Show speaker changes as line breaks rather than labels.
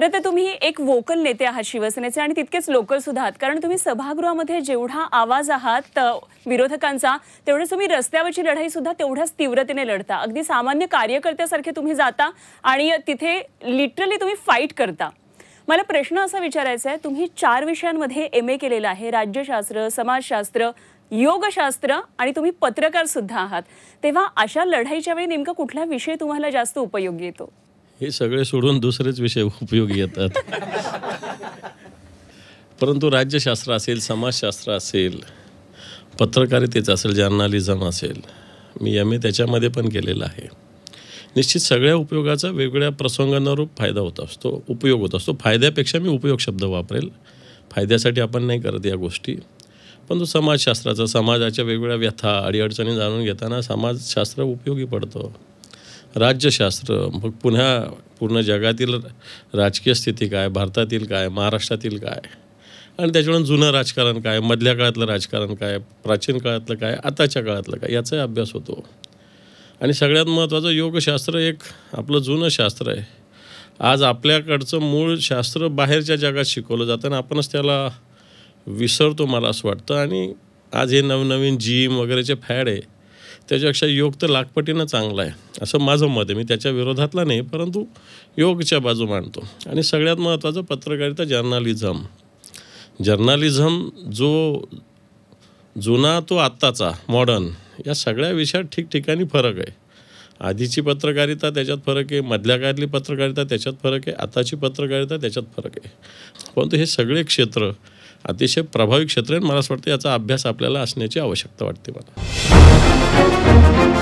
खरं तर तुम्ही एक वोकल नेते आहात शिवसेनेचे आणि तितकेच लोकल सुद्धा आहात कारण तुम्ही सभागृहामध्ये जेवढा आवाज आहात विरोधकांचा तेवढंच तुम्ही रस्त्यावरची लढाई सुद्धा तेवढ्याच तीव्रतेने लढता अगदी सामान्य कार्यकर्त्यासारखे तुम्ही जाता आणि तिथे लिटरली तुम्ही फाईट करता मला प्रश्न असा विचारायचा आहे तुम्ही चार विषयांमध्ये एम ए केलेला आहे राज्यशास्त्र समाजशास्त्र योगशास्त्र आणि तुम्ही पत्रकार सुद्धा आहात तेव्हा अशा लढाईच्या वेळी नेमका कुठला विषय तुम्हाला जास्त उपयोगी येतो
हे सगळे सोडून दुसरेच विषय उपयोगी येतात परंतु राज्यशास्त्र असेल समाजशास्त्र असेल पत्रकारितेचं असेल जर्नालिझम असेल मी एम ए त्याच्यामध्ये पण केलेलं आहे निश्चित सगळ्या उपयोगाचा वेगवेगळ्या प्रसंगांवरूप फायदा होत असतो उपयोग होत असतो फायद्यापेक्षा मी उपयोग शब्द वापरेल फायद्यासाठी आपण नाही करत या गोष्टी पण तो समाजशास्त्राचा समाजाच्या वेगवेगळ्या व्यथा अडीअडचणी जाणून घेताना समाजशास्त्र उपयोगी पडतं राज्यशास्त्र मग पुन्हा पूर्ण जगातील राजकीय स्थिती काय भारतातील काय महाराष्ट्रातील काय आणि त्याच्यामुळे जुनं राजकारण काय मधल्या काळातलं राजकारण काय प्राचीन काळातलं काय आताच्या काळातलं काय याचाही अभ्यास होतो आणि सगळ्यात महत्त्वाचं योगशास्त्र एक आपलं जुनं शास्त्र आहे आज आपल्याकडचं मूळ शास्त्र बाहेरच्या जगात शिकवलं जातं आणि आपणच त्याला विसरतो मला असं वाटतं आणि आज हे नवनवीन जिम वगैरेचे फॅड आहे त्याच्यापेक्षा योग तर लाखपटीनं चांगला आहे असं माझं मत आहे मी त्याच्या विरोधातला नाही परंतु योगच्या बाजू मांडतो आणि सगळ्यात महत्त्वाचं पत्रकारिता जर्नालिझम जर्नालिझम जो जुना तो आत्ताचा मॉडर्न या सगळ्या विषयात ठिकठिकाणी फरक आहे आधीची पत्रकारिता त्याच्यात फरक आहे मधल्या काळातली पत्रकारिता त्याच्यात फरक आहे आताची पत्रकारिता त्याच्यात फरक आहे परंतु हे सगळे क्षेत्र अतिशय प्रभावी क्षेत्र आहे मला असं वाटतं याचा अभ्यास आपल्याला असण्याची आवश्यकता वाटते मला